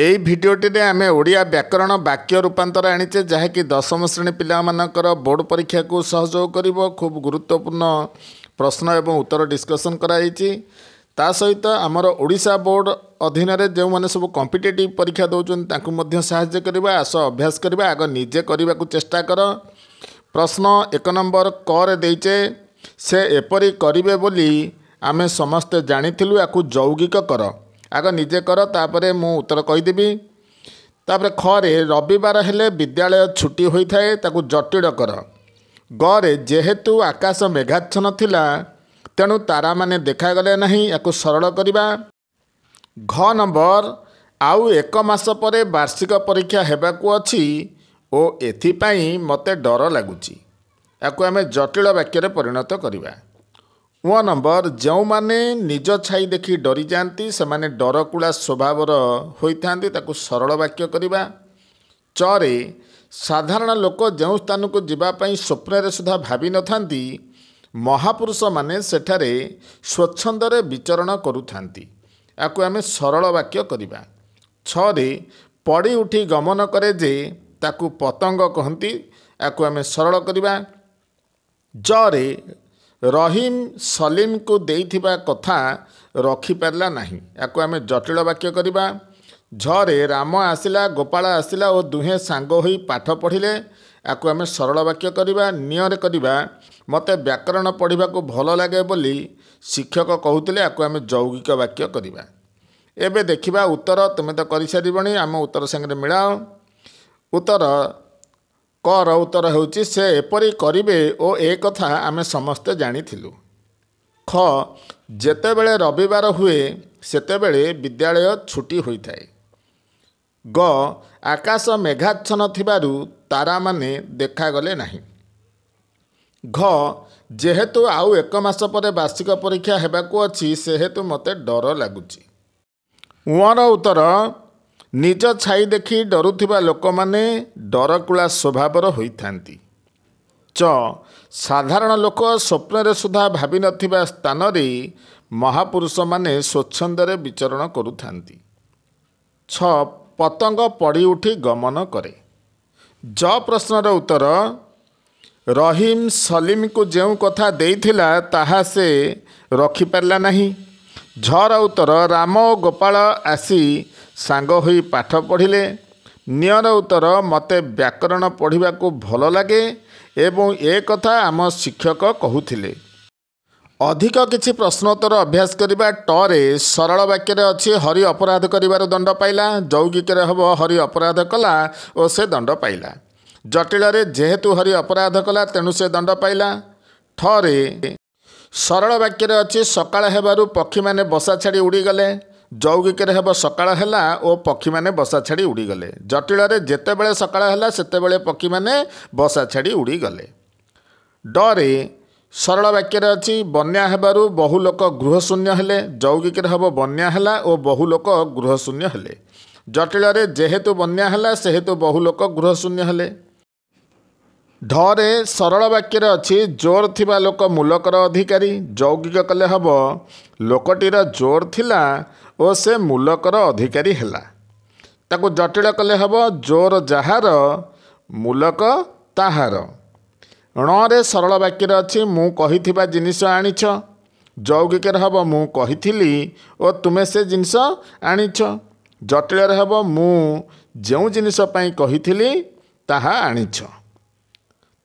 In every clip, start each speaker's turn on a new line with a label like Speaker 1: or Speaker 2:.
Speaker 1: ଏହି ଭିଡ଼ିଓଟିରେ ଆମେ ଓଡ଼ିଆ ବ୍ୟାକରଣ ବାକ୍ୟ ରୂପାନ୍ତର ଆଣିଛେ ଯାହାକି ଦଶମ ଶ୍ରେଣୀ ପିଲାମାନଙ୍କର ବୋର୍ଡ଼ ପରୀକ୍ଷାକୁ ସହଯୋଗ କରିବ ଖୁବ୍ ଗୁରୁତ୍ୱପୂର୍ଣ୍ଣ ପ୍ରଶ୍ନ ଏବଂ ଉତ୍ତର ଡିସ୍କସନ୍ କରାଯାଇଛି ତା ସହିତ ଆମର ଓଡ଼ିଶା ବୋର୍ଡ଼ ଅଧୀନରେ ଯେଉଁମାନେ ସବୁ କମ୍ପିଟେଟିଭ୍ ପରୀକ୍ଷା ଦେଉଛନ୍ତି ତାଙ୍କୁ ମଧ୍ୟ ସାହାଯ୍ୟ କରିବା ଆସ ଅଭ୍ୟାସ କରିବା ଆଗ ନିଜେ କରିବାକୁ ଚେଷ୍ଟା କର ପ୍ରଶ୍ନ ଏକ ନମ୍ବର କରେ ଦେଇଛେ ସେ ଏପରି କରିବେ ବୋଲି ଆମେ ସମସ୍ତେ ଜାଣିଥିଲୁ ଆକୁ ଯୌଗିକ କର ଆଗ ନିଜେ କର ତାପରେ ମୁଁ ଉତ୍ତର କହିଦେବି ତାପରେ ଖରେ ରବିବାର ହେଲେ ବିଦ୍ୟାଳୟ ଛୁଟି ହୋଇଥାଏ ତାକୁ ଜଟିଳ କର ଗରେ ଯେହେତୁ ଆକାଶ ମେଘାଚ୍ଛନ୍ନ ଥିଲା ତେଣୁ ତାରାମାନେ ଦେଖାଗଲେ ନାହିଁ ୟାକୁ ସରଳ କରିବା ଘ ନମ୍ବର ଆଉ ଏକ ମାସ ପରେ ବାର୍ଷିକ ପରୀକ୍ଷା ହେବାକୁ ଅଛି ଓ ଏଥିପାଇଁ ମୋତେ ଡର ଲାଗୁଛି ୟାକୁ ଆମେ ଜଟିଳ ବାକ୍ୟରେ ପରିଣତ କରିବା ନୂଆ ନମ୍ବର ଯେଉଁମାନେ ନିଜ ଛାଇ ଦେଖି ଡରିଯାଆନ୍ତି ସେମାନେ ଡରକୁଳା ସ୍ୱଭାବର ହୋଇଥାନ୍ତି ତାକୁ ସରଳ ବାକ୍ୟ କରିବା ଚରେ ସାଧାରଣ ଲୋକ ଯେଉଁ ସ୍ଥାନକୁ ଯିବା ପାଇଁ ସ୍ୱପ୍ନରେ ସୁଦ୍ଧା ଭାବିନଥାନ୍ତି ମହାପୁରୁଷମାନେ ସେଠାରେ ସ୍ୱଚ୍ଛନ୍ଦରେ ବିଚରଣ କରୁଥାନ୍ତି ଏହାକୁ ଆମେ ସରଳ ବାକ୍ୟ କରିବା ଛରେ ପଡ଼ି ଉଠି ଗମନ କରେ ଯେ ତାକୁ ପତଙ୍ଗ କହନ୍ତି ଏହାକୁ ଆମେ ସରଳ କରିବା ଜରେ ରହିମ ସଲିମ୍କୁ ଦେଇଥିବା କଥା ରଖିପାରିଲା ନାହିଁ ୟାକୁ ଆମେ ଜଟିଳ ବାକ୍ୟ କରିବା ଝରେ ରାମ ଆସିଲା ଗୋପାଳ ଆସିଲା ଓ ଦୁହେଁ ସାଙ୍ଗ ହୋଇ ପାଠ ପଢ଼ିଲେ ୟାକୁ ଆମେ ସରଳ ବାକ୍ୟ କରିବା ନିଅରେ କରିବା ମୋତେ ବ୍ୟାକରଣ ପଢ଼ିବାକୁ ଭଲ ଲାଗେ ବୋଲି ଶିକ୍ଷକ କହୁଥିଲେ ୟାକୁ ଆମେ ଯୌଗିକ ବାକ୍ୟ କରିବା ଏବେ ଦେଖିବା ଉତ୍ତର ତୁମେ ତ କରିସାରିବଣି ଆମ ଉତ୍ତର ସାଙ୍ଗରେ ମିଳାଅ ଉତ୍ତର କର ଉତ୍ତର ହେଉଛି ସେ ଏପରି କରିବେ ଓ ଏ କଥା ଆମେ ସମସ୍ତେ ଜାଣିଥିଲୁ ଖ ଯେତେବେଳେ ରବିବାର ହୁଏ ସେତେବେଳେ ବିଦ୍ୟାଳୟ ଛୁଟି ହୋଇଥାଏ ଗ ଆକାଶ ମେଘାଚ୍ଛନ୍ନ ଥିବାରୁ ତାରାମାନେ ଦେଖାଗଲେ ନାହିଁ ଘ ଯେହେତୁ ଆଉ ଏକ ମାସ ପରେ ବାର୍ଷିକ ପରୀକ୍ଷା ହେବାକୁ ଅଛି ସେହେତୁ ମୋତେ ଡର ଲାଗୁଛି ଉଅର ଉତ୍ତର ନିଜ ଛାଇ ଦେଖି ଡରୁଥିବା ଲୋକମାନେ ଡରକୁଳା ସ୍ୱଭାବର ହୋଇଥାନ୍ତି ଚ ସାଧାରଣ ଲୋକ ସ୍ୱପ୍ନରେ ସୁଦ୍ଧା ଭାବିନଥିବା ସ୍ଥାନରେ ମହାପୁରୁଷମାନେ ସ୍ୱଚ୍ଛନ୍ଦରେ ବିଚରଣ କରୁଥାନ୍ତି ଛ ପତଙ୍ଗ ପଡ଼ି ଉଠି ଗମନ କରେ ଜ ପ୍ରଶ୍ନର ଉତ୍ତର ରହିମ ସଲିମ୍କୁ ଯେଉଁ କଥା ଦେଇଥିଲା ତାହା ସେ ରଖିପାରିଲା ନାହିଁ ଝର ଉତ୍ତର ରାମ ଓ ଗୋପାଳ ଆସି ସାଙ୍ଗ ହୋଇ ପାଠ ପଢ଼ିଲେ ନିଅର ଉତ୍ତର ମୋତେ ବ୍ୟାକରଣ ପଢ଼ିବାକୁ ଭଲ ଲାଗେ ଏବଂ ଏ କଥା ଆମ ଶିକ୍ଷକ କହୁଥିଲେ ଅଧିକ କିଛି ପ୍ରଶ୍ନୋତ୍ତର ଅଭ୍ୟାସ କରିବା ଟରେ ସରଳ ବାକ୍ୟରେ ଅଛି ହରି ଅପରାଧ କରିବାର ଦଣ୍ଡ ପାଇଲା ଯୌଗିକରେ ହେବ ହରି ଅପରାଧ କଲା ଓ ସେ ଦଣ୍ଡ ପାଇଲା ଜଟିଳରେ ଯେହେତୁ ହରି ଅପରାଧ କଲା ତେଣୁ ସେ ଦଣ୍ଡ ପାଇଲା ଠରେ ସରଳ ବାକ୍ୟରେ ଅଛି ସକାଳ ହେବାରୁ ପକ୍ଷୀମାନେ ବସା ଛାଡ଼ି ଉଡ଼ିଗଲେ ଯୌଗିକରେ ହେବ ସକାଳ ହେଲା ଓ ପକ୍ଷୀମାନେ ବସା ଛାଡ଼ି ଉଡ଼ିଗଲେ ଜଟିଳରେ ଯେତେବେଳେ ସକାଳ ହେଲା ସେତେବେଳେ ପକ୍ଷୀମାନେ ବସା ଛାଡ଼ି ଉଡ଼ିଗଲେ ଡରେ ସରଳ ବାକ୍ୟରେ ଅଛି ବନ୍ୟା ହେବାରୁ ବହୁ ଲୋକ ଗୃହଶୂନ୍ୟ ହେଲେ ଯୌଗିକରେ ହେବ ବନ୍ୟା ହେଲା ଓ ବହୁ ଲୋକ ଗୃହଶୂନ୍ୟ ହେଲେ ଜଟିଳରେ ଯେହେତୁ ବନ୍ୟା ହେଲା ସେହେତୁ ବହୁ ଲୋକ ଗୃହଶୂନ୍ୟ ହେଲେ ଢରେ ସରଳ ବାକ୍ୟରେ ଅଛି ଜୋର ଥିବା ଲୋକ ମୂଲକର ଅଧିକାରୀ ଯୌଗିକ କଲେ ହେବ ଲୋକଟିର ଜୋର ଥିଲା ଓ ସେ ମୂଲକର ଅଧିକାରୀ ହେଲା ତାକୁ ଜଟିଳ କଲେ ହେବ ଜୋର ଯାହାର ମୂଲକ ତାହାର ଣରେ ସରଳ ବାକ୍ୟରେ ଅଛି ମୁଁ କହିଥିବା ଜିନିଷ ଆଣିଛ ଯୌଗିକରେ ହେବ ମୁଁ କହିଥିଲି ଓ ତୁମେ ସେ ଜିନିଷ ଆଣିଛ ଜଟିଳରେ ହେବ ମୁଁ ଯେଉଁ ଜିନିଷ ପାଇଁ କହିଥିଲି ତାହା ଆଣିଛ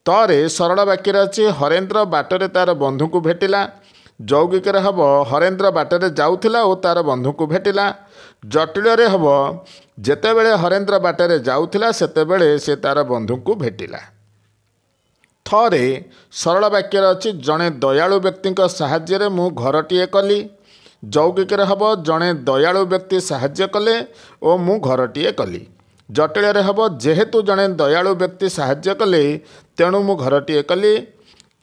Speaker 1: ତରେ ସରଳ ବାକ୍ୟରେ ଅଛି ହରେନ୍ଦ୍ର ବାଟରେ ତାର ବନ୍ଧୁଙ୍କୁ ଭେଟିଲା ଯୌଗିକରେ ହେବ ହରେନ୍ଦ୍ର ବାଟରେ ଯାଉଥିଲା ଓ ତାର ବନ୍ଧୁଙ୍କୁ ଭେଟିଲା ଜଟିଳରେ ହେବ ଯେତେବେଳେ ହରେନ୍ଦ୍ର ବାଟରେ ଯାଉଥିଲା ସେତେବେଳେ ସେ ତାର ବନ୍ଧୁଙ୍କୁ ଭେଟିଲା ଥରେ ସରଳ ବାକ୍ୟରେ ଅଛି ଜଣେ ଦୟାଳୁ ବ୍ୟକ୍ତିଙ୍କ ସାହାଯ୍ୟରେ ମୁଁ ଘରଟିଏ କଲି ଯୌଗିକରେ ହେବ ଜଣେ ଦୟାଳୁ ବ୍ୟକ୍ତି ସାହାଯ୍ୟ କଲେ ଓ ମୁଁ ଘରଟିଏ କଲି ଜଟିଳରେ ହେବ ଯେହେତୁ ଜଣେ ଦୟାଳୁ ବ୍ୟକ୍ତି ସାହାଯ୍ୟ କଲେ ତେଣୁ ମୁଁ ଘରଟିଏ କଲି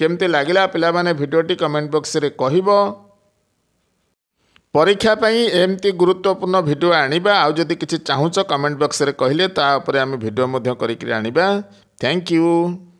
Speaker 1: କେମିତି ଲାଗିଲା ପିଲାମାନେ ଭିଡ଼ିଓଟି କମେଣ୍ଟ ବକ୍ସରେ କହିବ ପରୀକ୍ଷା ପାଇଁ ଏମିତି ଗୁରୁତ୍ୱପୂର୍ଣ୍ଣ ଭିଡ଼ିଓ ଆଣିବା ଆଉ ଯଦି କିଛି ଚାହୁଁଛ କମେଣ୍ଟ ବକ୍ସରେ କହିଲେ ତା ଉପରେ ଆମେ ଭିଡ଼ିଓ ମଧ୍ୟ କରିକିରି ଆଣିବା ଥ୍ୟାଙ୍କ ୟୁ